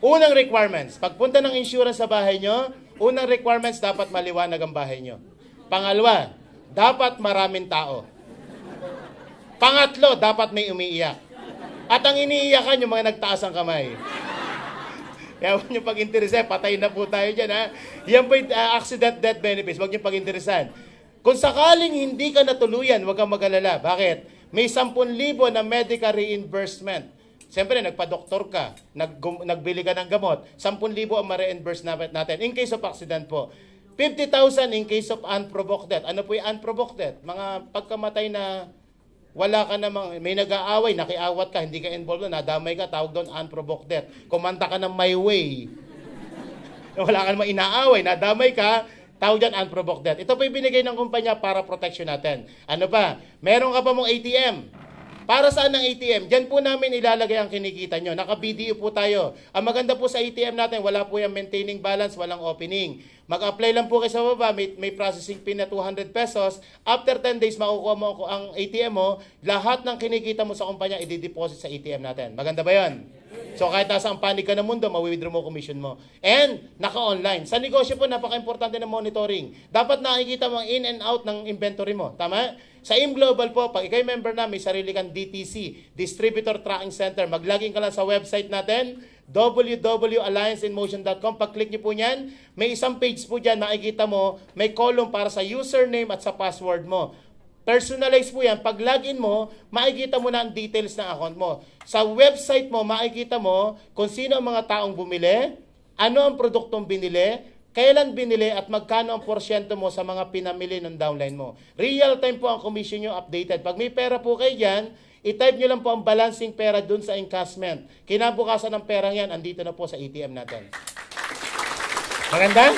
Unang requirements, pagpunta ng insurance sa bahay nyo, unang requirements, dapat maliwanag ang bahay nyo. Pangalawa, dapat maraming tao. Pangatlo, dapat may umiiyak. At ang iniiyakan yung mga nagtaas ang kamay. Kaya huwag nyo pag-interesan, patay na po tayo dyan ha. Yan po yung uh, ah, accident death benefits, huwag nyo pag-interesan. Kung sakaling hindi ka natuluyan, huwag kang mag-alala. Bakit? May 10,000 na medical reimbursement Siyempre, nagpa-doktor ka, nag nagbili ka ng gamot, 10,000 ang ma-reimburse natin. In case of accident po, 50,000 in case of unprovoked death. Ano po yung unprovoked death? Mga pagkamatay na wala ka namang, may nag-aaway, nakiawat ka, hindi ka involved na, nadamay ka, tawag doon, unprovoked death. Kumanta ka ng my way. wala ka namang inaaway, nadamay ka, tawag dyan, unprovoked death. Ito po yung binigay ng kumpanya para protection natin. Ano pa? Meron ka pa mong ATM. Para saan ang ATM? Diyan po namin ilalagay ang kinikita nyo. Naka-BDO po tayo. Ang maganda po sa ATM natin, wala po yung maintaining balance, walang opening. Mag-apply lang po kayo sa baba, may, may processing fee na 200 pesos. After 10 days, makukuha mo ang ATM mo. Lahat ng kinikita mo sa kumpanya, i-deposit sa ATM natin. Maganda ba yon? So kahit nasa ang panig ka ng mundo, mawi-withdraw mo commission mo. And naka-online. Sa negosyo po, napaka-importante ng monitoring. Dapat nakikita mo ang in and out ng inventory mo. Tama? Sa ImGlobal po, pag ikay member na, may sarili kang DTC, Distributor Tracking Center. Mag-login ka lang sa website natin, www.allianceinmotion.com. Pag-click niyo po niyan, may isang page po diyan, makikita mo, may column para sa username at sa password mo. Personalize po yan. Pag login mo, makikita mo na ang details ng account mo. Sa website mo, makikita mo kung sino ang mga taong bumili, ano ang produktong binili, kailan binili at magkano ang porsyento mo sa mga pinamili ng downline mo. Real time po ang commission nyo updated. Pag may pera po kayo dyan, I-type nyo lang po ang balancing pera dun sa encashment. Kinabukasan ng perang yan, andito na po sa ATM natin. Maganda?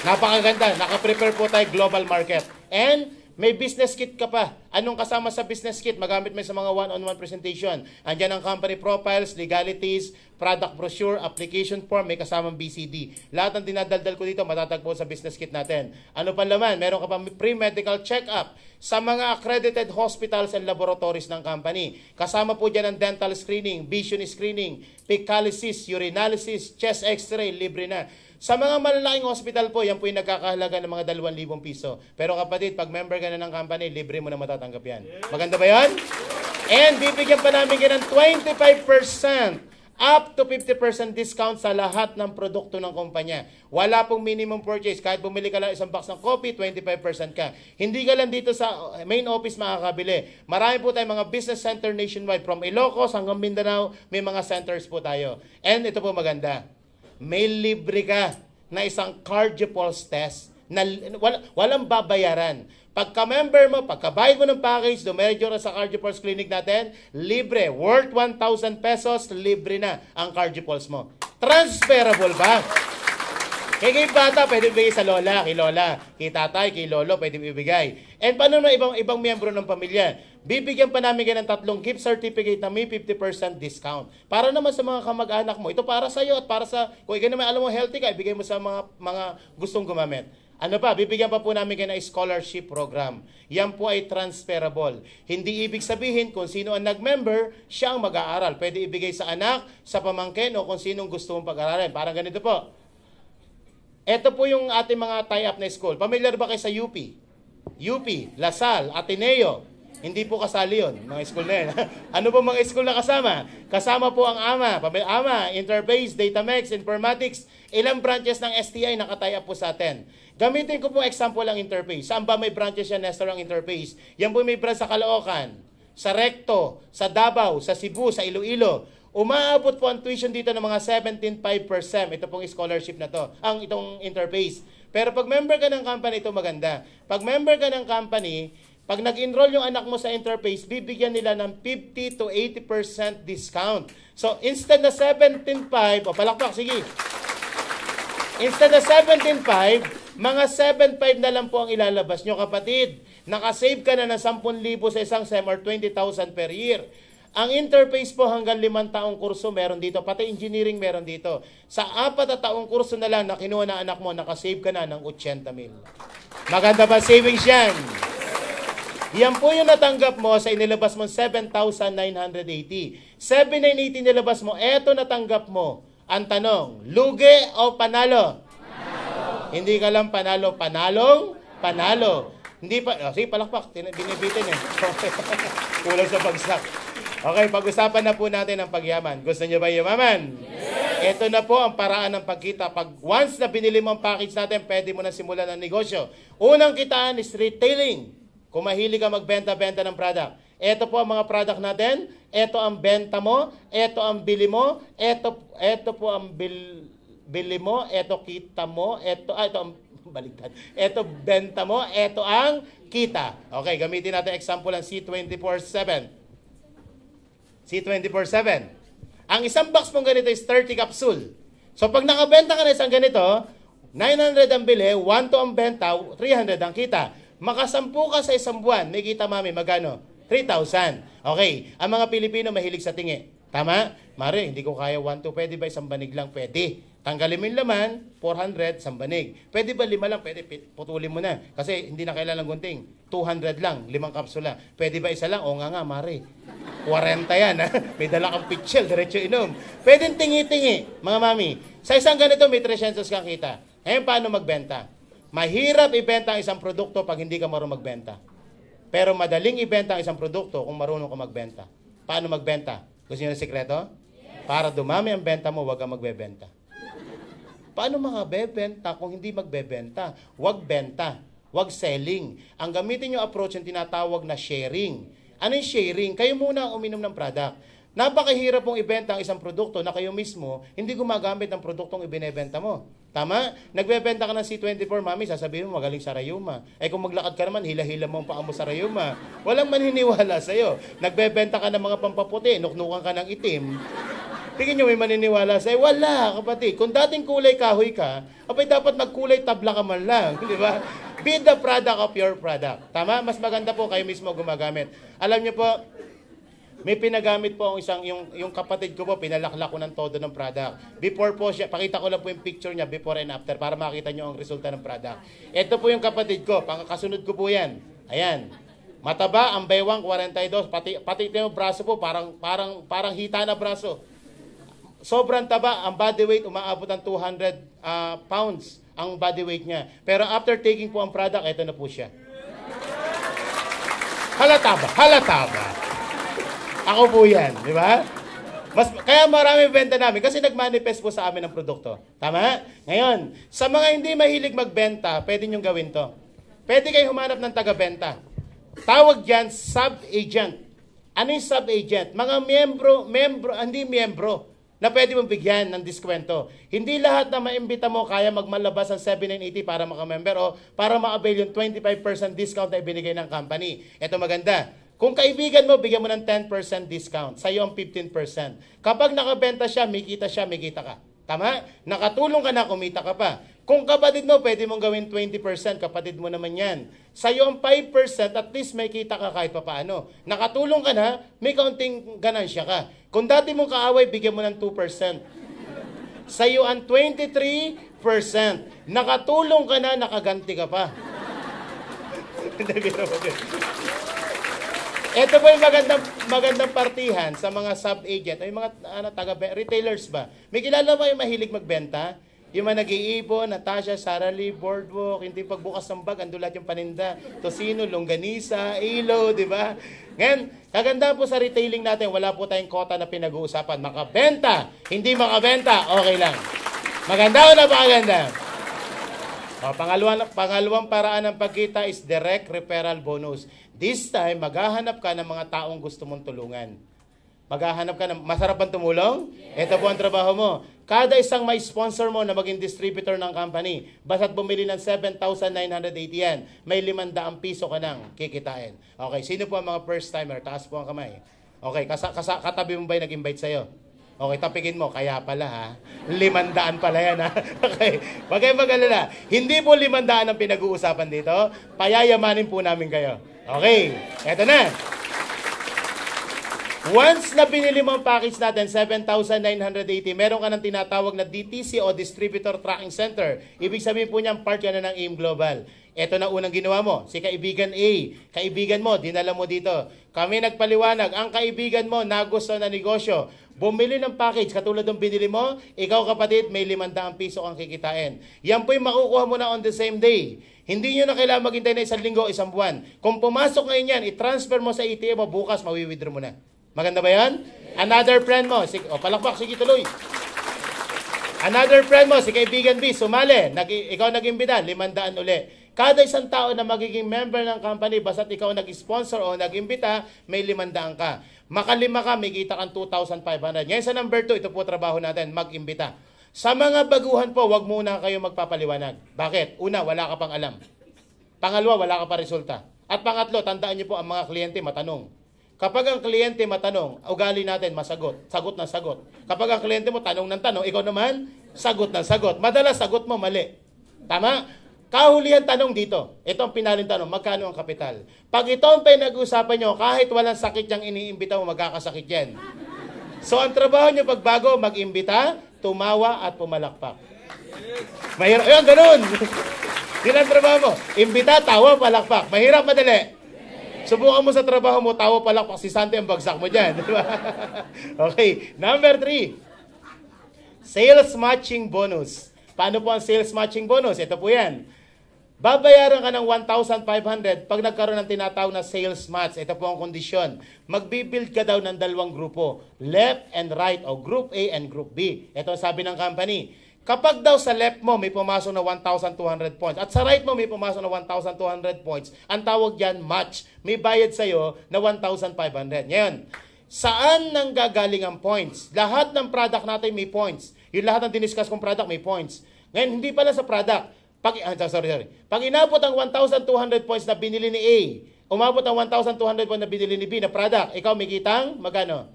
Napakaganda. Nakaprepare po tayo global market. And may business kit ka pa. Anong kasama sa business kit? Magamit mo sa mga one-on-one presentation. Andiyan ang company profiles, legalities, product brochure, application form, may kasamang BCD. Lahat ng dinadaldal ko dito matatagpo sa business kit natin. Ano pa laman? Meron ka pang pre-medical check-up sa mga accredited hospitals and laboratories ng company. Kasama po dyan ang dental screening, vision screening, picalysis, urinalysis, chest x-ray, libre na. Sa mga malalaking hospital po, yan po yung nagkakahalaga ng mga 2,000 piso. Pero kapatid, pag member ka na ng company, libre mo na matatanggap yan. Maganda ba yan? And bibigyan pa namin kayo ng 25% up to 50% discount sa lahat ng produkto ng kumpanya. Wala pong minimum purchase. Kahit bumili ka lang isang box ng coffee, 25% ka. Hindi ka lang dito sa uh, main office makakabili. Marami po tayong mga business center nationwide. From Ilocos hanggang Mindanao, may mga centers po tayo. And ito po maganda may libre ka na isang cardiopulse test na wala, walang babayaran. Pagka member mo, pagkabayad mo ng package, dumeredyo na sa Cardiopulse Clinic natin, libre. Worth 1,000 pesos, libre na ang Cardiopulse mo. Transferable ba? Kaya kay bata, pwede ibigay sa lola, kay lola, kay tatay, kay lolo, pwede ibigay. And paano na ibang ibang miyembro ng pamilya? Bibigyan pa namin kayo ng tatlong gift certificate na may 50% discount. Para naman sa mga kamag-anak mo, ito para sa iyo at para sa, kung ikaw naman alam mo healthy ka, ibigay mo sa mga, mga gustong gumamit. Ano pa, bibigyan pa po namin kayo ng scholarship program. Yan po ay transferable. Hindi ibig sabihin kung sino ang nag-member, siya ang mag-aaral. Pwede ibigay sa anak, sa pamangkin o kung sinong gusto mong pag-aralin. Parang ganito po. Ito po yung ating mga tie-up na school. Familiar ba kayo sa UP? UP, Lasal, Ateneo. Hindi po kasali yon mga school na yan. ano po mga school na kasama? Kasama po ang AMA, AMA, Interbase, Datamex, Informatics, ilang branches ng STI nakataya po sa atin. Gamitin ko po example ang Interbase. Saan ba may branches yan, Nestor, ang Interbase? Yan po may branch sa Caloocan, sa Recto, sa Davao, sa Cebu, sa Iloilo. Umaabot po ang tuition dito ng mga 17.5 per sem. Ito pong scholarship na to. Ang itong interface. Pero pag member ka ng company, ito maganda. Pag member ka ng company, pag nag-enroll yung anak mo sa interface, bibigyan nila ng 50 to 80% discount. So, instead na 17.5, o palakpak, sige. Instead na 17.5, mga 7.5 na lang po ang ilalabas nyo, kapatid. Nakasave ka na ng 10,000 sa isang sem or 20,000 per year. Ang interface po hanggang limang taong kurso meron dito, pati engineering meron dito. Sa apat na taong kurso na lang na kinuha na anak mo, nakasave ka na ng 80 mil. Maganda ba savings yan? Yan po yung natanggap mo sa inilabas mo 7,980. 7,980 nilabas mo, eto natanggap mo. Ang tanong, lugi o panalo? panalo. Hindi ka lang panalo, panalong panalo. Hindi pa, oh, sige palakpak, binibitin eh. Kulang sa bagsak. Okay, pag-usapan na po natin ang pagyaman. Gusto niyo ba yumaman? Yes! Ito na po ang paraan ng pagkita. Pag once na binili mo ang package natin, pwede mo na simulan ang negosyo. Unang kitaan is retailing. Kung mahilig ka magbenta-benta ng product. Ito po ang mga product natin. Ito ang benta mo. Ito ang bili mo. Ito, ito po ang bil, bili mo. Ito kita mo. Ito, ah, ito ang baligtad. Ito benta mo. Ito ang kita. Okay, gamitin natin example ang C24-7. C24-7. Ang isang box pong ganito is 30 capsule. So pag nakabenta ka na isang ganito, 900 ang bili, 1 to ang benta, 300 ang kita. Makasampu ka sa isang buwan, may kita mami, magano? 3,000. Okay, ang mga Pilipino mahilig sa tingi. Tama? Mare, hindi ko kaya 1 to, pwede ba isang banig lang? Pwede. Tanggalin mo yung laman, 400, sambanig. Pwede ba lima lang? Pwede, putulin mo na. Kasi hindi na kailangan ng gunting. 200 lang, limang kapsula. Pwede ba isa lang? O nga nga, mare. 40 yan, ha? May dala kang pitchel, diretso inom. Pwede tingi-tingi, mga mami. Sa isang ganito, may 300 kang kita. Ngayon, paano magbenta? Mahirap ibenta ang isang produkto pag hindi ka marunong magbenta. Pero madaling ibenta ang isang produkto kung marunong ka magbenta. Paano magbenta? Gusto niyo ng sikreto? Para dumami ang benta mo, huwag kang magbebenta. Paano bebenta kung hindi magbebenta? Huwag benta. Huwag selling. Ang gamitin yung approach yung tinatawag na sharing. Ano yung sharing? Kayo muna ang uminom ng product. Napakahirap pong ibenta ang isang produkto na kayo mismo hindi gumagamit ng produktong ibinebenta mo. Tama? Nagbebenta ka ng C24, mami, sasabihin mo magaling sa rayuma. Eh kung maglakad ka naman, hila-hila mo ang paa mo sa rayuma. Walang maniniwala sa'yo. Nagbebenta ka ng mga pampaputi, nuknukan ka ng itim. Tingin nyo may maniniwala sa'yo? Eh, wala, kapatid. Kung dating kulay kahoy ka, apay dapat magkulay tabla ka man lang. Di ba? Be the product of your product. Tama? Mas maganda po kayo mismo gumagamit. Alam nyo po, may pinagamit po ang isang, yung, yung kapatid ko po, pinalaklak ko ng todo ng product. Before po siya, pakita ko lang po yung picture niya, before and after, para makita nyo ang resulta ng product. Ito po yung kapatid ko, pangkasunod ko po yan. Ayan. Mataba, ang baywang, 42, pati, pati ito yung braso po, parang, parang, parang hita na braso sobrang taba ang body weight umaabot ang 200 uh, pounds ang body weight niya. Pero after taking po ang product, ito na po siya. Halata ba? Halata ba? Ako po yan, di ba? Mas, kaya marami benta namin kasi nagmanifest po sa amin ang produkto. Tama? Ngayon, sa mga hindi mahilig magbenta, pwede niyong gawin to. Pwede kayo humanap ng taga-benta. Tawag yan, sub-agent. Ano yung sub-agent? Mga miyembro, miyembro, ah, hindi miyembro, na pwede mong bigyan ng diskwento. Hindi lahat na maimbita mo kaya magmalabas ng 7980 para makamember o para ma-avail yung 25% discount na ibinigay ng company. Ito maganda. Kung kaibigan mo, bigyan mo ng 10% discount. Sa'yo ang 15%. Kapag nakabenta siya, may kita siya, may kita ka. Tama? Nakatulong ka na, kumita ka pa. Kung kapatid mo, pwede mong gawin 20%. Kapatid mo naman yan sa iyo ang 5%, at least may kita ka kahit papaano. Nakatulong ka na, may kaunting ganansya ka. Kung dati mong kaaway, bigyan mo ng 2%. Sa iyo ang 23%. Nakatulong ka na, nakaganti ka pa. Ito po yung magandang, magandang partihan sa mga sub-agent, ay mga ano, taga, retailers ba? May kilala ba yung mahilig magbenta? Yung mga nag-iipon, Natasha, Sara Lee, Boardwalk, hindi pagbukas ng bag, ando lahat yung paninda. Tosino, longganisa, ilo, di ba? Ngayon, kaganda po sa retailing natin, wala po tayong kota na pinag-uusapan. Makabenta, hindi makabenta, okay lang. Maganda o napakaganda? O, pangalawang, pangalawang paraan ng pagkita is direct referral bonus. This time, maghahanap ka ng mga taong gusto mong tulungan. Maghahanap ka ng, masarap bang tumulong? Yes. Ito po ang trabaho mo Kada isang may sponsor mo na maging distributor ng company, basta't bumili ng 7,980 yan, may 500 piso ka nang kikitain. Okay, sino po ang mga first timer? Taas po ang kamay. Okay, kasa, kasa, katabi mo ba yung nag-invite sa'yo? Okay, tapikin mo. Kaya pala ha. Limandaan pala yan ha. Okay. Huwag kayong mag-alala. Hindi po limandaan ang pinag-uusapan dito. Payayamanin po namin kayo. Okay. Ito na. Once na binili mo ang package natin, 7,980, meron ka ng tinatawag na DTC o Distributor Tracking Center. Ibig sabihin po niyan, part yan na ng AIM Global. Ito na unang ginawa mo. Si kaibigan A, kaibigan mo, dinala mo dito. Kami nagpaliwanag, ang kaibigan mo, nagusto na negosyo. Bumili ng package, katulad ng binili mo, ikaw kapatid, may 500 piso ang kikitain. Yan po'y makukuha mo na on the same day. Hindi nyo na kailangan maghintay na isang linggo, isang buwan. Kung pumasok ngayon yan, i-transfer mo sa ATM mo, bukas mawi-withdraw mo na. Maganda ba yan? Another friend mo. Sige, oh, palakpak. Sige, tuloy. Another friend mo, si kaibigan B, sumali. Nag, ikaw nag-imbida, limandaan uli. Kada isang tao na magiging member ng company, basta't ikaw nag-sponsor o nag-imbita, may limandaan ka. Makalima ka, may kita kang 2,500. Ngayon sa number 2, ito po trabaho natin, mag-imbita. Sa mga baguhan po, wag muna kayo magpapaliwanag. Bakit? Una, wala ka pang alam. Pangalawa, wala ka pa resulta. At pangatlo, tandaan niyo po ang mga kliyente matanong. Kapag ang kliyente matanong, ugali natin masagot, sagot na sagot. Kapag ang kliyente mo tanong ng tanong, ikaw naman, sagot na sagot. Madalas sagot mo mali. Tama? Kahulihan tanong dito. Ito ang pinaling tanong, magkano ang kapital? Pag ito ang pinag-usapan nyo, kahit walang sakit yung iniimbita mo, magkakasakit yan. So ang trabaho nyo pagbago, mag-imbita, tumawa at pumalakpak. Mahirap, ayun, ganun. Yan ang trabaho mo. Imbita, tawa, palakpak. Mahirap, madali. Subukan mo sa trabaho mo, tawa palakpak si Sante ang bagsak mo dyan. Diba? okay, number three. Sales matching bonus. Paano po ang sales matching bonus? Ito po yan. Babayaran ka ng 1,500 pag nagkaroon ng tinatawag na sales match. Ito po ang kondisyon. Magbibuild ka daw ng dalawang grupo, left and right o group A and group B. Ito sabi ng company Kapag daw sa left mo may pumasok na 1,200 points at sa right mo may pumasok na 1,200 points, ang tawag diyan match. May bayad sa'yo na 1,500. Ngayon, saan nang gagaling ang points? Lahat ng product natin may points. Yung lahat ng diniscuss kong product may points. Ngayon, hindi pala sa product. Pag, ah, sorry, sorry. Pag inabot ang 1,200 points na binili ni A, umabot ang 1,200 points na binili ni B na product, ikaw may kitang magano?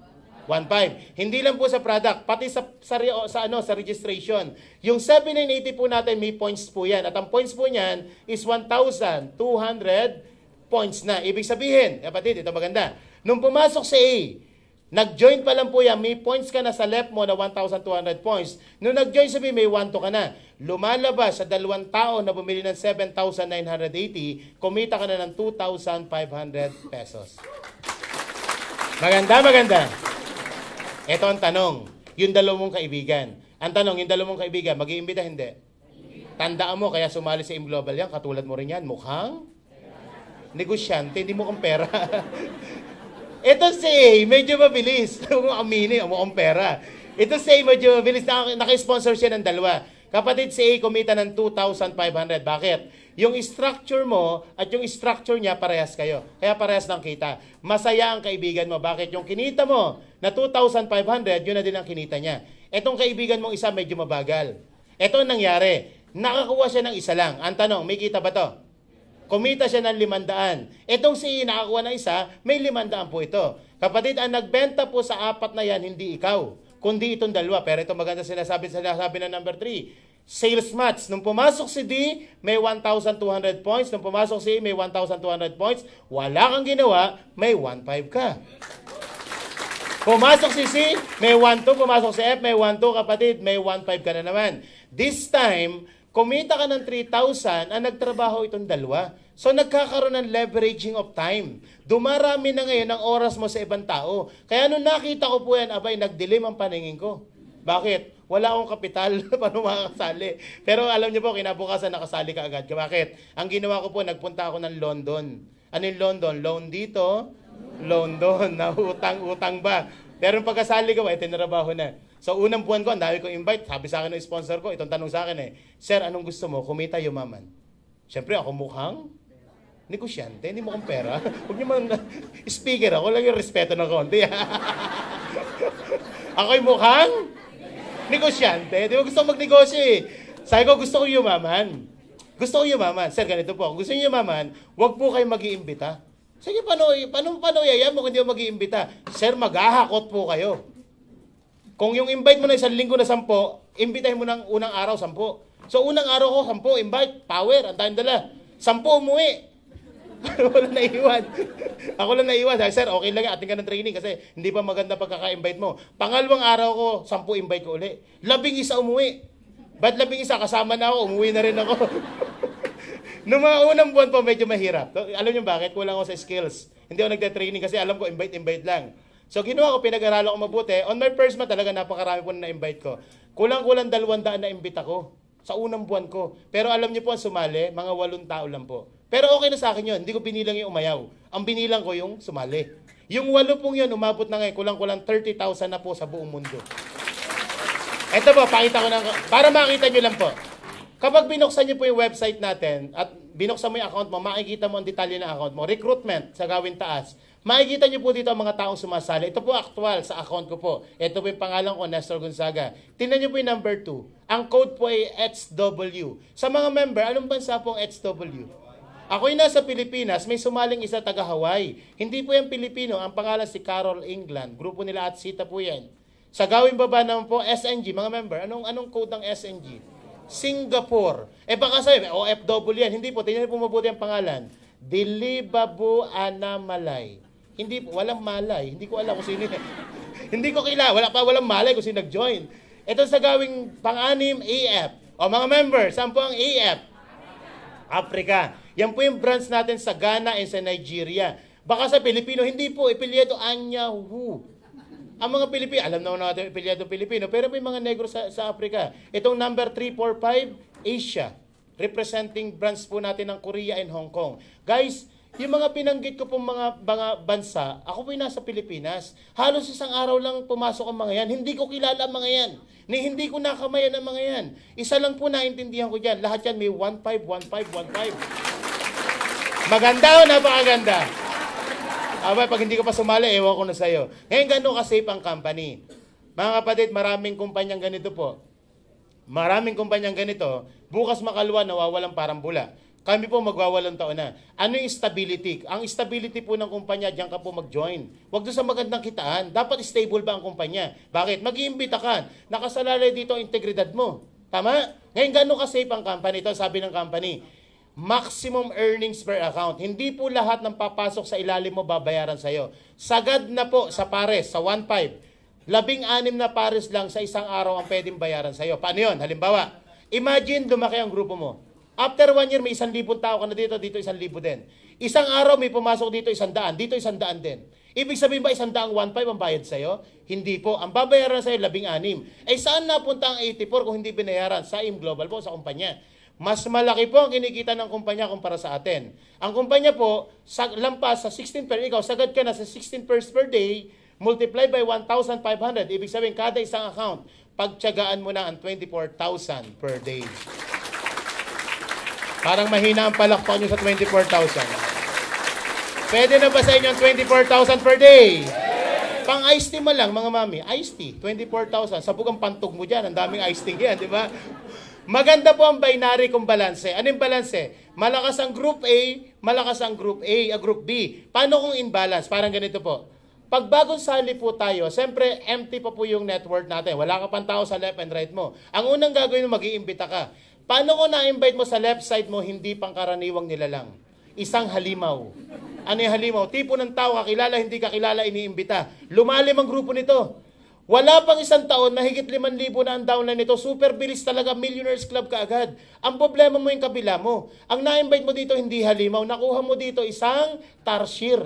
1.5. Hindi lang po sa product, pati sa, sa, sa, ano, sa registration. Yung 7980 po natin, may points po yan. At ang points po niyan is 1,200 points na. Ibig sabihin, eh, kapatid, ito maganda. Nung pumasok si A, nag-join pa lang po yan, may points ka na sa left mo na 1,200 points. Nung nag-join sa B, may 1 ka na. Lumalabas sa dalawang tao na bumili ng 7,980, kumita ka na ng 2,500 pesos. Maganda, maganda. Ito ang tanong. Yung dalawang kaibigan. Ang tanong, yung dalawang kaibigan, mag iimbita hindi? Tandaan mo, kaya sumali sa Imglobal yan, katulad mo rin yan, mukhang negosyante, hindi mo kang pera. Ito si A, medyo mabilis. Aminin, mukhang pera. Ito si A, medyo mabilis. Naka-sponsor siya ng dalawa. Kapatid si A, kumita ng 2,500. Bakit? Yung structure mo at yung structure niya, parehas kayo. Kaya parehas ng kita. Masaya ang kaibigan mo. Bakit? Yung kinita mo, na 2,500, yun na din ang kinita niya. Etong kaibigan mong isa, medyo mabagal. Ito ang nangyari. Nakakuha siya ng isa lang. Ang tanong, may kita ba to? Kumita siya ng limandaan. Etong si nakakuha ng isa, may limandaan po ito. Kapatid, ang nagbenta po sa apat na yan, hindi ikaw, kundi itong dalawa. Pero ito maganda sinasabi, sinasabi na number three. Sales match. Nung pumasok si D, may 1,200 points. Nung pumasok si E, may 1,200 points. Wala kang ginawa, may 1,500 ka. Pumasok si C, may 1-2. Pumasok si F, may 1-2. Kapatid, may 1-5 ka na naman. This time, kumita ka ng 3,000 ang nagtrabaho itong dalawa. So nagkakaroon ng leveraging of time. Dumarami na ngayon ang oras mo sa ibang tao. Kaya nung nakita ko po yan, abay, nagdilim ang paningin ko. Bakit? Wala akong kapital para makakasali. Pero alam niyo po, kinabukasan nakasali ka agad. Bakit? Ang ginawa ko po, nagpunta ako ng London. Ano yung London? Loan dito, London, na utang-utang ba. Pero yung pagkasali ko, eh, tinrabaho na. So, unang buwan ko, ang dami kong invite. Sabi sa akin ng sponsor ko, itong tanong sa akin eh, Sir, anong gusto mo? Kumita yumaman. Siyempre, ako mukhang negosyante, hindi mukhang pera. Huwag niyo man, speaker ako, lang yung respeto ng konti. Ako'y mukhang negosyante. Di ba gusto magnegosyo eh. Sabi ko, gusto ko yumaman. Gusto ko yumaman. Sir, ganito po. Gusto niyo yumaman, huwag po kayo mag-iimbita. Sige, paano, paano, paano yayan mo kung hindi mo mag-iimbita? Sir, maghahakot po kayo. Kung yung invite mo na isang linggo na sampo, imbitahin mo ng unang araw sampo. So, unang araw ko, sampo, invite, power, ang tayong dala. Sampo, umuwi. Ako lang iwan. Ako lang naiwan. Sabi, sir, okay lang, ating ka ng training kasi hindi pa maganda pagkaka-invite mo. Pangalawang araw ko, sampu invite ko uli. Labing isa umuwi. Ba't labing isa? Kasama na ako, umuwi na rin ako. Noong mga unang buwan po, medyo mahirap. Alam niyo bakit? Kulang ako sa skills. Hindi ako nagte training kasi alam ko, invite-invite lang. So ginawa ko, pinag-aralan ko mabuti. On my first month, talaga napakarami po na na-invite ko. Kulang-kulang dalawang daan na-invite ako sa unang buwan ko. Pero alam niyo po ang sumali, mga walong tao lang po. Pero okay na sa akin yun. Hindi ko binilang yung umayaw. Ang binilang ko yung sumali. Yung walo pong yun, umabot na ngayon, kulang-kulang 30,000 na po sa buong mundo. Ito po, pakita ko na, para makita nyo lang po. Kapag binuksan niyo po yung website natin at binuksan mo yung account mo, makikita mo ang detalye ng account mo. Recruitment sa gawin taas. Makikita niyo po dito ang mga taong sumasali. Ito po actual sa account ko po. Ito po yung pangalan ko, Nestor Gonzaga. Tingnan niyo po yung number 2. Ang code po ay HW. Sa mga member, anong bansa po ang HW? Ako yung nasa Pilipinas, may sumaling isa taga Hawaii. Hindi po yung Pilipino, ang pangalan si Carol England. Grupo nila at Sita po yan. Sa gawin baba naman po, SNG, mga member, anong, anong code ng SNG? Singapore. Eh baka sabi, OFW yan. Hindi po, tingnan niyo po mabuti ang pangalan. Dilibabu Anamalay. Hindi po, walang malay. Hindi ko alam kung sino. hindi ko kilala. Wala pa, walang malay kung sino nag-join. Ito sa gawing pang-anim, AF. E o mga members, saan po ang AF? E Africa. Yan po yung branch natin sa Ghana and sa Nigeria. Baka sa Pilipino, hindi po, Anya Anyahu. Ang mga Pilipino, alam naman natin apelyadong Pilipino, pero may mga negro sa, sa Africa. Itong number 345, Asia. Representing brands po natin ng Korea and Hong Kong. Guys, yung mga pinanggit ko pong mga, mga bansa, ako po nasa Pilipinas. Halos isang araw lang pumasok ang mga yan. Hindi ko kilala ang mga yan. Ni hindi ko nakamayan ang mga yan. Isa lang po naintindihan ko dyan. Lahat yan may 1-5, 1-5, 1-5. Maganda o napakaganda? Abay, pag hindi ka pa sumali, ewan ko na sa'yo. Ngayon, gano'n ka-safe ang company. Mga kapatid, maraming kumpanyang ganito po. Maraming kumpanyang ganito. Bukas makaluwa, nawawalan parang bula. Kami po magwawalan taon na. Ano yung stability? Ang stability po ng kumpanya, diyan ka po mag-join. Huwag doon sa magandang kitaan. Dapat stable ba ang kumpanya? Bakit? mag iimbita ka. Nakasalalay dito ang integridad mo. Tama? Ngayon, gano'n ka safe ang company? Ito sabi ng company maximum earnings per account. Hindi po lahat ng papasok sa ilalim mo babayaran sa'yo. Sagad na po sa pares, sa 1.5. Labing anim na pares lang sa isang araw ang pwedeng bayaran sa'yo. Paano yun? Halimbawa, imagine lumaki ang grupo mo. After one year, may isang libon tao ka na dito, dito isang libo din. Isang araw, may pumasok dito isang daan, dito isang daan din. Ibig sabihin ba isang daang 1.5 ang bayad sa'yo? Hindi po. Ang babayaran sa'yo, labing anim. Eh saan napunta ang 84 kung hindi binayaran? Sa IM Global po, sa kumpanya. Mas malaki po ang kinikita ng kumpanya kumpara sa atin. Ang kumpanya po, sa, lampas sa 16 per, ikaw sagad ka na sa 16 per, per day, multiply by 1,500. Ibig sabihin, kada isang account, pagtyagaan mo na ang 24,000 per day. Parang mahina ang palakpak nyo sa 24,000. Pwede na ba sa inyo ang 24,000 per day? Pang iced tea mo lang, mga mami. Iced tea, 24,000. Sabog ang pantog mo dyan. Ang daming iced tea yan, di ba? Maganda po ang binary kong balanse. Ano yung balanse? Malakas ang group A, malakas ang group A, a group B. Paano kung imbalance? Parang ganito po. Pag bagong sali po tayo, siyempre empty pa po yung network natin. Wala ka pang tao sa left and right mo. Ang unang gagawin mo, mag iimbita ka. Paano kung na-invite mo sa left side mo, hindi pangkaraniwang nilalang? Isang halimaw. Ano yung halimaw? Tipo ng tao, kakilala, hindi kakilala, iniimbita. Lumalim ang grupo nito. Wala pang isang taon mahigit higit 5,000 na ang downline nito. Super bilis talaga, Millionaires Club kaagad. Ang problema mo yung kabila mo. Ang na-invite mo dito hindi halimaw. Nakuha mo dito isang tarsier.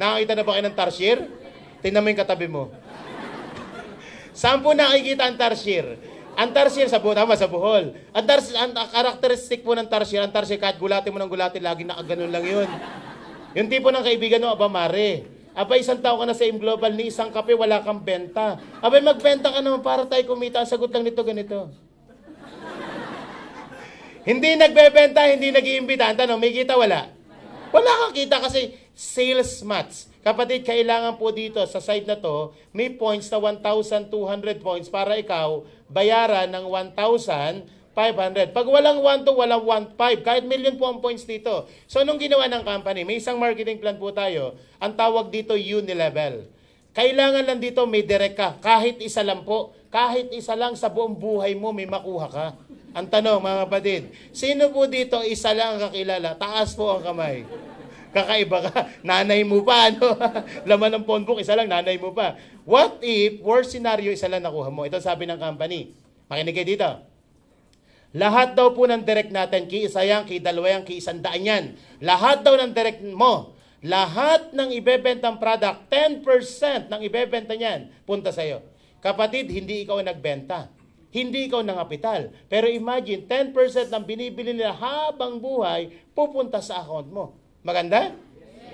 Nakakita na ba kayo ng tarsier? Tingnan mo yung katabi mo. Saan po nakikita ang tarsier? Ang tarsier sa buhol, tama, sa buhol. Ang, tarsier, ang, karakteristik po ng tarsier, ang tarsier kahit gulatin mo ng gulatin, lagi nakaganon lang yun. Yung tipo ng kaibigan mo, aba mare, Aba, isang tao ka na sa AIM Global, ni isang kape, wala kang benta. Aba, magbenta ka naman para tayo kumita. Ang sagot lang nito ganito. hindi nagbebenta, hindi nag-iimbita. Ang tanong, may kita, wala? Wala kang kita kasi sales match. Kapatid, kailangan po dito sa side na to, may points na 1,200 points para ikaw bayaran ng 1,000 500. Pag walang 1 to, walang 1.5. Kahit million po ang points dito. So, anong ginawa ng company? May isang marketing plan po tayo. Ang tawag dito, unilevel. Kailangan lang dito may direct ka. Kahit isa lang po. Kahit isa lang sa buong buhay mo, may makuha ka. Ang tanong, mga kapatid, sino po dito isa lang ang kakilala? Taas po ang kamay. Kakaiba ka. Nanay mo pa, ano? Laman ng phone book, isa lang, nanay mo pa. What if, worst scenario, isa lang nakuha mo? Ito sabi ng company. Makinig kayo dito. Lahat daw po ng direct natin, ki isa yan, ki dalawa yan, ki isandaan yan. Lahat daw ng direct mo, lahat ng ibebentang product, 10% ng ibebenta niyan, punta sa'yo. Kapatid, hindi ikaw ang nagbenta. Hindi ikaw ng kapital. Pero imagine, 10% ng binibili nila habang buhay, pupunta sa account mo. Maganda?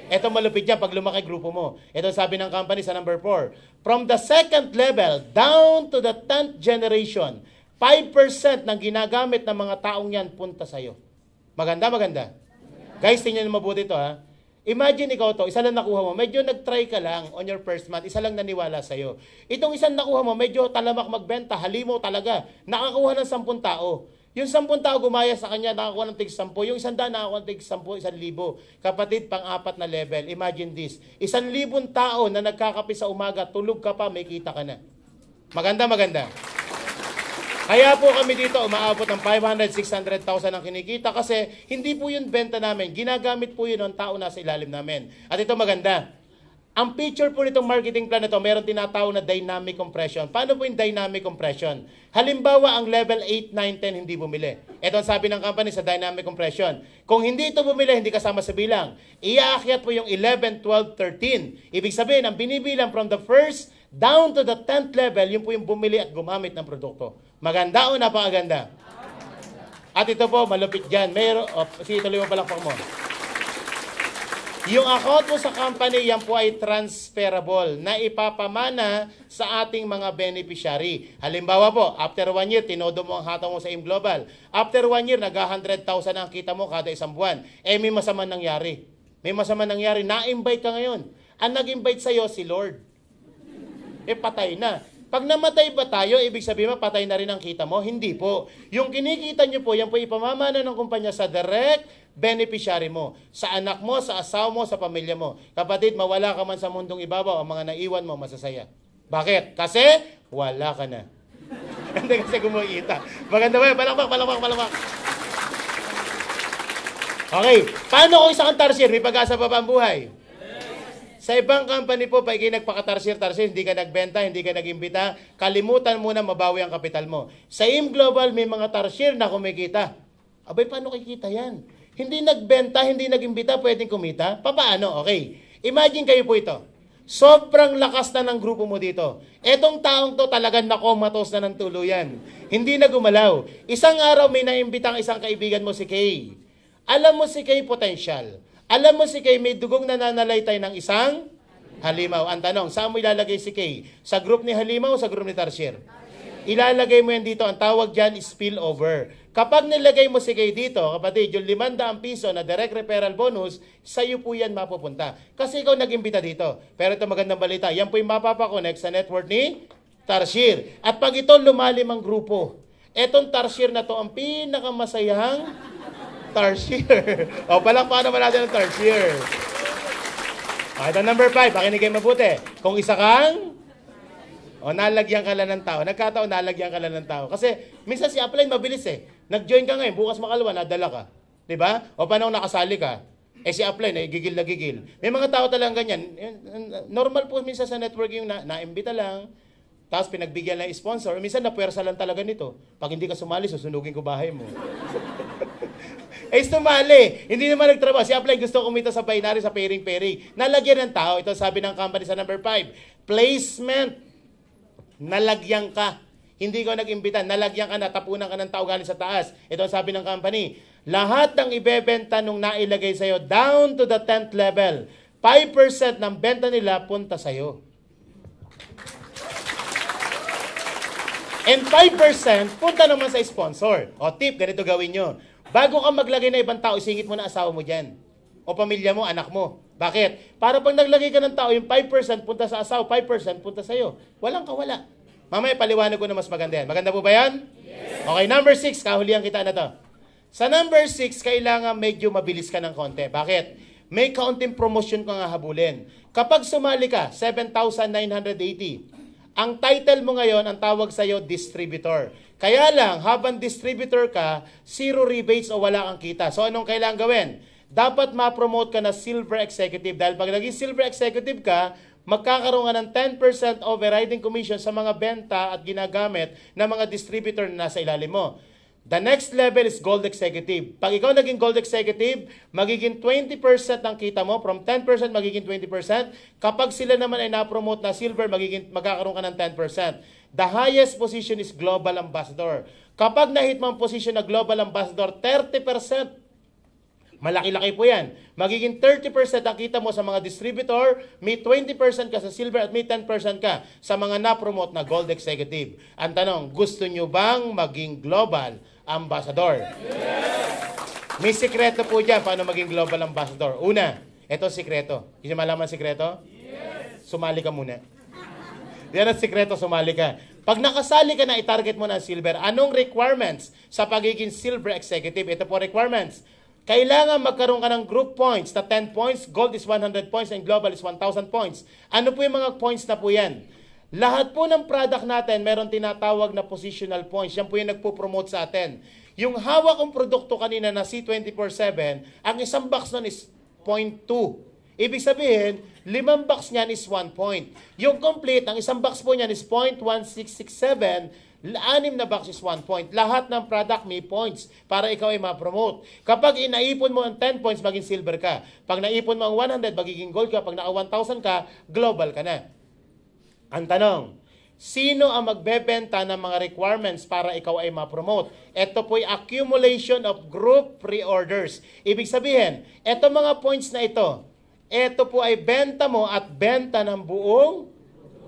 Ito malupit yan pag lumaki grupo mo. Ito sabi ng company sa number 4. From the second level down to the 10th generation, 5% ng ginagamit ng mga taong yan punta sa'yo. Maganda, maganda. Guys, tingnan mo mabuti to ha. Imagine ikaw to, isa lang nakuha mo, medyo nag-try ka lang on your first month, isa lang naniwala sa'yo. Itong isang nakuha mo, medyo talamak magbenta, halimaw talaga. Nakakuha ng 10 tao. Yung 10 tao gumaya sa kanya, nakakuha ng tig 10. Yung isang daan, nakakuha ng tig 10, isang libo. Kapatid, pang-apat na level. Imagine this. Isang libon tao na nagkakapi sa umaga, tulog ka pa, may kita ka na. Maganda, maganda. Kaya po kami dito umaabot ng 500, 600,000 ang kinikita kasi hindi po yun benta namin. Ginagamit po yun ng tao na sa ilalim namin. At ito maganda. Ang picture po nitong marketing plan na ito, meron tinatawag na dynamic compression. Paano po yung dynamic compression? Halimbawa, ang level 8, 9, 10 hindi bumili. Ito ang sabi ng company sa dynamic compression. Kung hindi ito bumili, hindi kasama sa bilang. Iaakyat po yung 11, 12, 13. Ibig sabihin, ang binibilang from the first down to the 10th level, yun po yung bumili at gumamit ng produkto. Maganda o napakaganda? At ito po, malupit dyan. Mayro, oh, sige, tuloy mo palakpak mo. Yung account mo sa company, yan po ay transferable na ipapamana sa ating mga beneficiary. Halimbawa po, after one year, tinodo mo ang hataw mo sa ImGlobal. After one year, nag-100,000 ang kita mo kada isang buwan. Eh, may masama nangyari. May masama nangyari. Na-invite ka ngayon. Ang nag-invite sa'yo, si Lord. Eh, patay na. Pag namatay ba tayo, ibig sabihin ba patay na rin ang kita mo? Hindi po. Yung kinikita nyo po, yan po ipamamana ng kumpanya sa direct beneficiary mo. Sa anak mo, sa asawa mo, sa pamilya mo. Kapatid, mawala ka man sa mundong ibabaw, ang mga naiwan mo, masasaya. Bakit? Kasi wala ka na. Hindi kasi kumikita. Maganda ba yun? Palakpak, palakpak, palakpak. Okay, paano kung isang tarsier, may pag-asa pa ba ang buhay? Sa ibang company po, pag nagpakatarsir-tarsir, hindi ka nagbenta, hindi ka nagimbita, kalimutan mo na mabawi ang kapital mo. Sa IM Global, may mga tarsir na kumikita. Abay, paano kikita yan? Hindi nagbenta, hindi nagimbita, pwedeng kumita? Paano? Okay. Imagine kayo po ito. Sobrang lakas na ng grupo mo dito. Etong taong to talagang nakomatos na ng tuluyan. Hindi na gumalaw. Isang araw may naimbitang isang kaibigan mo si Kay. Alam mo si Kay potential. Alam mo si Kay, may dugong nananalaytay ng isang halimaw. Ang tanong, saan mo ilalagay si Kay? Sa group ni halimaw o sa group ni tarsier? Ilalagay mo yan dito. Ang tawag dyan is spillover. Kapag nilagay mo si Kay dito, kapatid, yung ang piso na direct referral bonus, sa'yo po yan mapupunta. Kasi ikaw nag-imbita dito. Pero ito magandang balita. Yan po yung mapapakonect sa network ni Tarsier. At pag ito lumalim ang grupo, etong Tarsier na to ang pinakamasayang third Tarsier. o, palakpakan naman natin ang Tarsier. O, ito number five. Pakinig kayo mabuti. Kung isa kang o nalagyan ka lang ng tao. Nagkataon, nalagyan ka lang ng tao. Kasi minsan si Appline mabilis eh. Nag-join ka ngayon, bukas makalawa, nadala ka. ba? Diba? O panahon nakasali ka. Eh si Appline, eh, gigil na gigil. May mga tao talagang ganyan. Normal po minsan sa networking, na naimbita lang. Tapos pinagbigyan lang sponsor. Minsan napuwersa lang talaga nito. Pag hindi ka sumali, susunugin ko bahay mo ay mali. Hindi naman nagtrabaho. Si Apply gusto kumita sa binary sa pairing-pairing. Nalagyan ng tao. Ito sabi ng company sa number 5. Placement. Nalagyan ka. Hindi ko nag-imbita. Nalagyan ka natapunan ka ng tao galing sa taas. Ito sabi ng company. Lahat ng ibebenta nung nailagay sa'yo down to the 10th level. 5% ng benta nila punta sa'yo. And 5% punta naman sa sponsor. O tip, ganito gawin nyo. Bago ka maglagay na ibang tao, isingit mo na asawa mo dyan. O pamilya mo, anak mo. Bakit? Para pag naglagay ka ng tao, yung 5% punta sa asawa, 5% punta sa'yo. Walang kawala. Mamaya paliwanag ko na mas maganda yan. Maganda po ba yan? Yes. Okay, number 6, kahulihan kita na ano to. Sa number 6, kailangan medyo mabilis ka ng konti. Bakit? May kaunting promotion ka nga habulin. Kapag sumali ka, 7,980. Ang title mo ngayon, ang tawag sa'yo, distributor. Kaya lang, habang distributor ka, zero rebates o wala kang kita. So anong kailangan gawin? Dapat ma-promote ka na silver executive dahil pag naging silver executive ka, magkakaroon ka ng 10% overriding commission sa mga benta at ginagamit ng mga distributor na nasa ilalim mo. The next level is gold executive. Pag ikaw naging gold executive, magiging 20% ng kita mo. From 10%, magiging 20%. Kapag sila naman ay na-promote na silver, magiging, magkakaroon ka ng 10%. The highest position is global ambassador. Kapag na-hit mo ang position na global ambassador, 30%. Malaki-laki po yan. Magiging 30% ang kita mo sa mga distributor, may 20% ka sa silver at may 10% ka sa mga na-promote na gold executive. Ang tanong, gusto nyo bang maging global ambassador. Yes! May sikreto po dyan paano maging global ambassador. Una, ito sikreto. Gusto malaman sikreto? Yes! Sumali ka muna. Yan ang sikreto, sumali ka. Pag nakasali ka na, itarget mo ng silver. Anong requirements sa pagiging silver executive? Ito po requirements. Kailangan magkaroon ka ng group points na 10 points, gold is 100 points, and global is 1,000 points. Ano po yung mga points na po yan? Lahat po ng product natin, meron tinatawag na positional points. Yan po yung nagpo-promote sa atin. Yung hawak kong produkto kanina na C24-7, ang isang box nun is 0.2. Ibig sabihin, limang box niyan is 1 point. Yung complete, ang isang box po niyan is 0.1667, anim na box is 1 point. Lahat ng product may points para ikaw ay ma-promote. Kapag inaipon mo ang 10 points, maging silver ka. Pag naipon mo ang 100, magiging gold ka. Pag naka 1,000 ka, global ka na. Ang tanong, sino ang magbebenta ng mga requirements para ikaw ay ma-promote? Ito po accumulation of group pre-orders. Ibig sabihin, ito mga points na ito, ito po ay benta mo at benta ng buong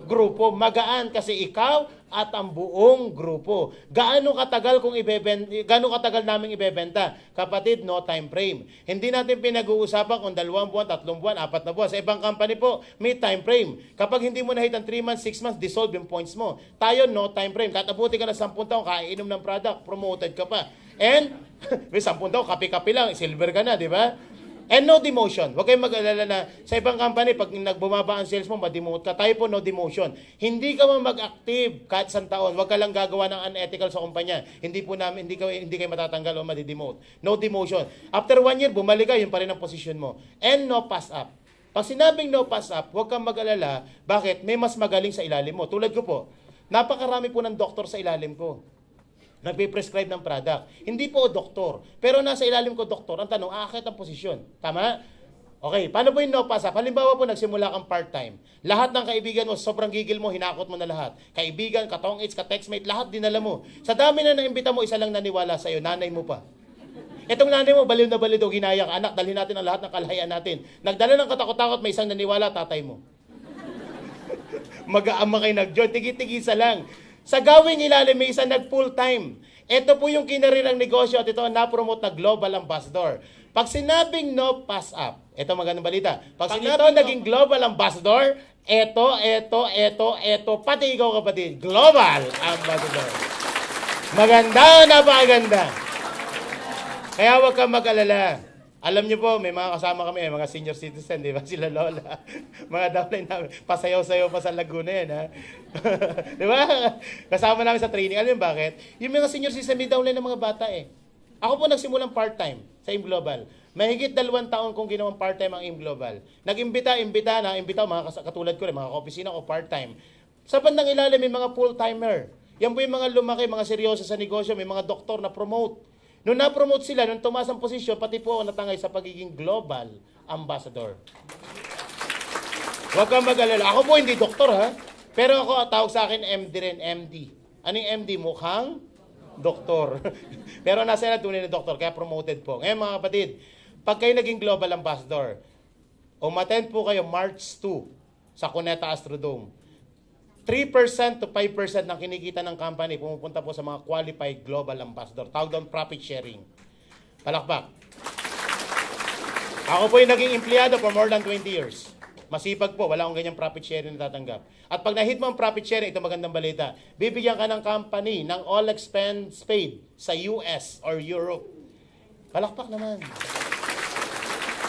grupo, magaan kasi ikaw at ang buong grupo. Gaano katagal kung ibebenta, gaano katagal naming ibebenta? Kapatid, no time frame. Hindi natin pinag-uusapan kung dalawang buwan, tatlong buwan, apat na buwan. Sa ibang company po, may time frame. Kapag hindi mo nahit ang 3 months, 6 months, dissolve yung points mo. Tayo, no time frame. Tatabuti ka na 10 taon, kainom ng product, promoted ka pa. And, may 10 taon, kapi-kapi lang, silver ka na, di ba? And no demotion. Huwag kayong mag-alala na sa ibang company, pag nagbumaba ang sales mo, ma-demote ka. Tayo po, no demotion. Hindi ka man mag-active kahit sa taon. Huwag ka lang gagawa ng unethical sa kumpanya. Hindi po namin, hindi, ka, hindi kayo matatanggal o ma-demote. No demotion. After one year, bumalik ka, yun pa rin ang posisyon mo. And no pass up. Pag sinabing no pass up, huwag kang mag-alala. Bakit? May mas magaling sa ilalim mo. Tulad ko po, napakarami po ng doktor sa ilalim ko. Nagpe-prescribe ng product. Hindi po doktor. Pero nasa ilalim ko doktor, ang tanong, aakit ang posisyon. Tama? Okay, paano po yung no pass up? Halimbawa po, nagsimula kang part-time. Lahat ng kaibigan mo, sobrang gigil mo, hinakot mo na lahat. Kaibigan, katongits, ka-textmate, lahat dinala mo. Sa dami na naimbita mo, isa lang naniwala sa'yo, nanay mo pa. Itong nanay mo, baliw na baliw daw, ginaya Anak, dalhin natin ang lahat ng kalahian natin. Nagdala ng katakot-takot, may isang naniwala, tatay mo. Mag-aama kayo nag-joy, tigi lang. Sa gawing ilalim, may isa nag-full-time. Ito po yung kinarirang negosyo at ito na-promote na global ambassador. Pag sinabing no pass up, ito magandang balita. Pag, Pag sinabing ito, naging global ambassador, ito, ito, ito, ito, pati ikaw kapatid, global ambassador. Maganda o napakaganda? Kaya huwag kang mag-alala. Alam niyo po, may mga kasama kami, eh, mga senior citizen, di ba? Sila lola. mga downline namin. Pasayaw-sayaw pa sa Laguna yan, eh, ha? di ba? Kasama namin sa training. Alam niyo bakit? Yung mga senior citizen, may downline ng mga bata eh. Ako po nagsimulang part-time sa IM Global. Mahigit dalawang taon kong ginawang part-time ang IM Global. Nag-imbita, imbita na, imbita mga katulad ko rin, mga kaopisina ko part-time. Sa bandang ilalim, may mga full-timer. Yan po yung mga lumaki, mga seryoso sa negosyo, may mga doktor na promote. Nung na-promote sila, nung tumaas ang posisyon, pati po ako natangay sa pagiging global ambassador. Huwag kang mag-alala. Ako po hindi doktor ha. Pero ako, tawag sa akin MD rin, MD. Ano yung MD? Mukhang doktor. Pero nasa na tunay na doktor, kaya promoted po. Ngayon mga kapatid, pag kayo naging global ambassador, umattend po kayo March 2 sa Cuneta Astrodome. 3% to 5% ng kinikita ng company pumupunta po sa mga qualified global ambassador. Tawag doon profit sharing. Palakpak. Ako po yung naging empleyado for more than 20 years. Masipag po, wala akong ganyang profit sharing na tatanggap. At pag na-hit mo ang profit sharing, ito magandang balita, bibigyan ka ng company ng all expense paid sa US or Europe. Palakpak naman.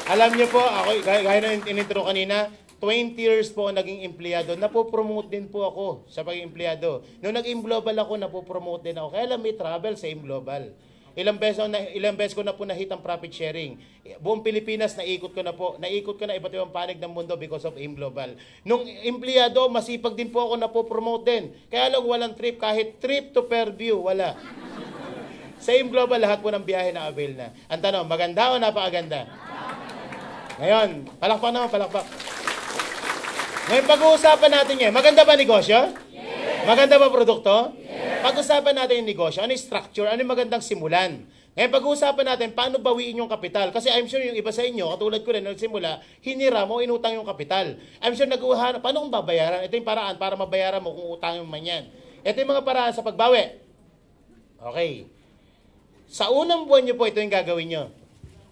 Alam niyo po, ako, gaya, gaya na in-intro kanina, 20 years po naging empleyado, napopromote din po ako sa pagiging empleyado. Noong naging global ako, napopromote din ako. Kaya lang may travel sa global. Ilang beses, na, ilang beses ko na po nahitang profit sharing. Buong Pilipinas, naikot ko na po. Naikot ko na iba't ibang panig ng mundo because of AIM Global. Nung empleyado, masipag din po ako na po promote din. Kaya lang walang trip. Kahit trip to Fairview, wala. Sa AIM Global, lahat po ng biyahe na avail na. Ang tanong, maganda o napakaganda? Ngayon, palakpak naman, palakpak. Ngayon, pag-uusapan natin ngayon, maganda ba negosyo? Yes. Maganda ba produkto? Yes. Pag-usapan natin yung negosyo, ano yung structure, ano yung magandang simulan. Ngayon, pag-uusapan natin, paano bawiin yung kapital? Kasi I'm sure yung iba sa inyo, katulad ko rin, simula, hinira mo, inutang yung kapital. I'm sure nag-uhanap, paano kung babayaran? Ito yung paraan para mabayaran mo kung utang mo man yan. Ito yung mga paraan sa pagbawi. Okay. Sa unang buwan nyo po, ito yung gagawin nyo.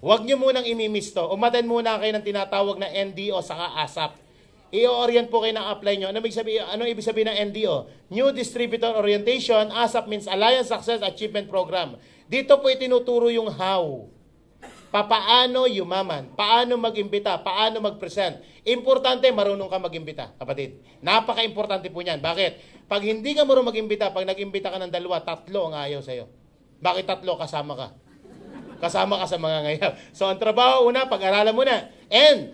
Huwag nyo munang imimiss to. Umaten muna kayo ng tinatawag na NDO saka ASAP i-orient po kayo na apply nyo. Ano ibig sabihin, ano ibig sabihin ng NDO? New Distributor Orientation, ASAP means Alliance Success Achievement Program. Dito po itinuturo yung how. Papaano yumaman? Paano mag-imbita? Paano mag-present? Importante, marunong ka mag-imbita, kapatid. Napaka-importante po niyan. Bakit? Pag hindi ka marunong mag-imbita, pag nag-imbita ka ng dalawa, tatlo ang ayaw sa'yo. Bakit tatlo? Kasama ka. Kasama ka sa mga ngayaw. So, ang trabaho una, pag-aralan mo na. And,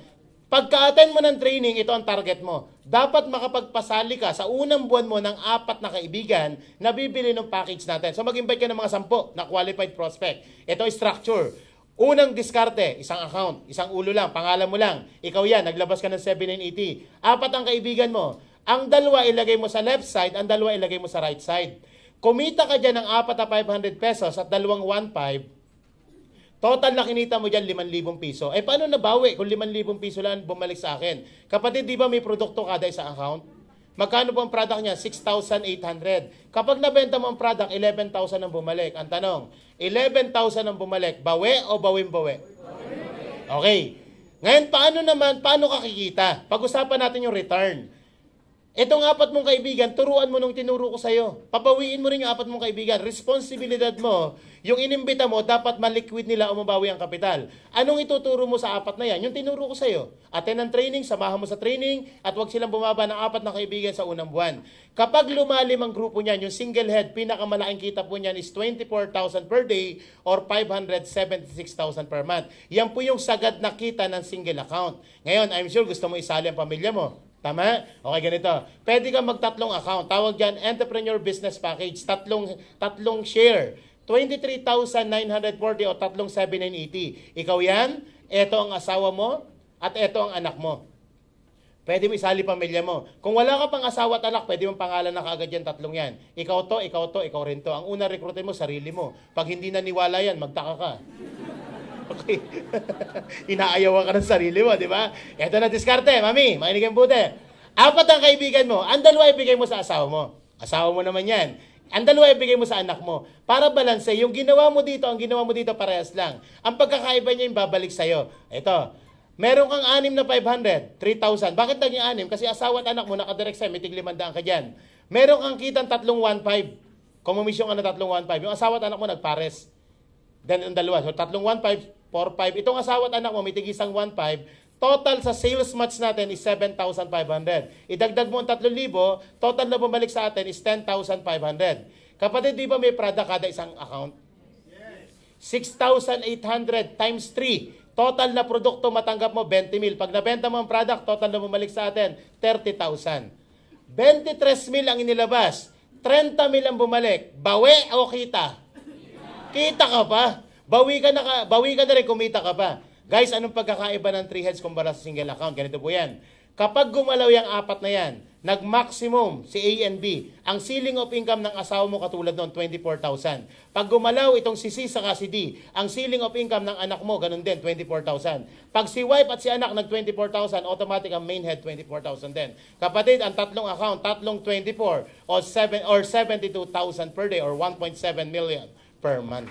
Pagka-attend mo ng training, ito ang target mo. Dapat makapagpasali ka sa unang buwan mo ng apat na kaibigan na bibili ng package natin. So mag-invite ka ng mga sampo na qualified prospect. Ito structure. Unang diskarte, isang account, isang ulo lang, pangalan mo lang. Ikaw yan, naglabas ka ng 7980. Apat ang kaibigan mo. Ang dalawa ilagay mo sa left side, ang dalawa ilagay mo sa right side. Kumita ka dyan ng apat na 500 pesos at dalawang 1.5, Total na kinita mo dyan, 5,000 piso. Eh, paano nabawi kung 5,000 piso lang bumalik sa akin? Kapatid, di ba may produkto kada sa account? Magkano po ang product niya? 6,800. Kapag nabenta mo ang product, 11,000 ang bumalik. Ang tanong, 11,000 ang bumalik, bawi o bawin-bawi? Okay. Ngayon, paano naman, paano kakikita? Pag-usapan natin yung return. Itong apat mong kaibigan, turuan mo nung tinuro ko sa'yo. Papawiin mo rin yung apat mong kaibigan. Responsibilidad mo, yung inimbita mo, dapat maliquid nila o mabawi ang kapital. Anong ituturo mo sa apat na yan? Yung tinuro ko sa'yo. Attend ang training, samahan mo sa training, at wag silang bumaba ng apat na kaibigan sa unang buwan. Kapag lumalim ang grupo niyan, yung single head, pinakamalaking kita po niyan is 24,000 per day or 576,000 per month. Yan po yung sagad na kita ng single account. Ngayon, I'm sure gusto mo isali ang pamilya mo. Tama? Okay, ganito. Pwede kang magtatlong account. Tawag yan, entrepreneur business package. Tatlong, tatlong share. 23,940 o tatlong 7,980. Ikaw yan, ito ang asawa mo, at ito ang anak mo. Pwede mo isali pamilya mo. Kung wala ka pang asawa at anak, pwede mong pangalan na kaagad yan, tatlong yan. Ikaw to, ikaw to, ikaw rin to. Ang una rekrutin mo, sarili mo. Pag hindi naniwala yan, magtaka ka. Okay. Inaayawa ka ng sarili mo, di ba? Ito na diskarte, mami. Makinig ang buti. Apat ang kaibigan mo. Ang dalawa ibigay mo sa asawa mo. Asawa mo naman yan. Ang dalawa ibigay mo sa anak mo. Para balanse, yung ginawa mo dito, ang ginawa mo dito, parehas lang. Ang pagkakaiba niya yung babalik sa'yo. Ito, meron kang anim na 500, 3,000. Bakit naging anim? Kasi asawa at anak mo nakadirect sa'yo, may tiglimandaan ka dyan. Meron kang kitang tatlong 1,500. Kumumisyon ka na tatlong 1,500. Yung asawa at anak mo nagpares. Then ang dalawa. So tatlong 1,500, 4.5. Itong asawa at anak mo, may tigisang 1.5. Total sa sales match natin is 7,500. Idagdag mo ang 3,000, total na bumalik sa atin is 10,500. Kapatid, di ba may Prada kada isang account? Yes. 6,800 times 3. Total na produkto matanggap mo 20,000. Pag nabenta mo ang product, total na bumalik sa atin 30,000. 23,000 ang inilabas. 30,000 ang bumalik. Bawe o kita? Kita ka pa? Bawi ka na, bawi ka na rin, kumita ka pa. Guys, anong pagkakaiba ng 3 heads kumpara sa single account? Ganito po yan. Kapag gumalaw yung apat na yan, nag-maximum si A and B. Ang ceiling of income ng asawa mo katulad noon, 24,000. Pag gumalaw itong si C sa si D, ang ceiling of income ng anak mo, ganun din, 24,000. Pag si wife at si anak nag-24,000, automatic ang main head, 24,000 din. Kapatid, ang tatlong account, tatlong 24 or, 7 or 72,000 per day or 1.7 million per month.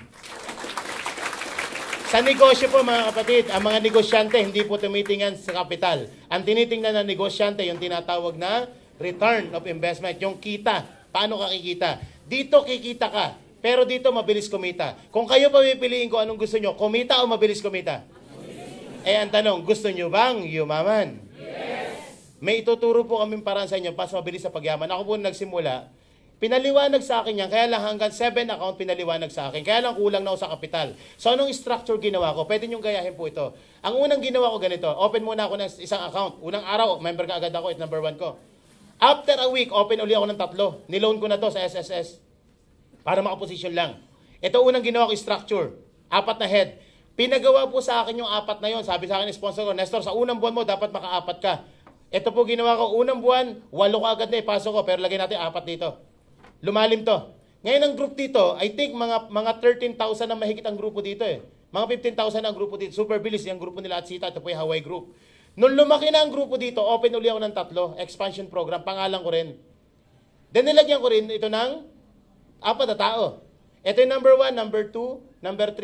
Sa negosyo po mga kapatid, ang mga negosyante hindi po tumitingin sa kapital. Ang tinitingnan ng negosyante, yung tinatawag na return of investment, yung kita. Paano ka kikita? Dito kikita ka, pero dito mabilis kumita. Kung kayo pa pipiliin kung anong gusto nyo, kumita o mabilis kumita? Mabilis. Eh ang tanong, gusto nyo bang yumaman? Yes. May ituturo po kami para sa inyo, pas mabilis sa pagyaman. Ako po nagsimula, Pinaliwanag sa akin yan, kaya lang hanggang 7 account pinaliwanag sa akin. Kaya lang kulang na ako sa kapital. So anong structure ginawa ko? Pwede niyong gayahin po ito. Ang unang ginawa ko ganito, open muna ako ng isang account. Unang araw, member ka agad ako, it's number one ko. After a week, open uli ako ng tatlo. Niloan ko na to sa SSS para makaposisyon lang. Ito unang ginawa ko structure. Apat na head. Pinagawa po sa akin yung apat na yon. Sabi sa akin sponsor ko, Nestor, sa unang buwan mo, dapat maka makaapat ka. Ito po ginawa ko, unang buwan, walo ka agad na ipasok ko, pero lagay natin apat dito. Lumalim to. Ngayon ang group dito, I think mga mga 13,000 ang mahigit ang grupo dito eh. Mga 15,000 ang grupo dito. Super bilis yung grupo nila at Sita. Ito po yung Hawaii group. Nung lumaki na ang grupo dito, open uli ako ng tatlo. Expansion program. Pangalan ko rin. Then nilagyan ko rin ito ng apat na tao. Ito yung number one, number two, number three.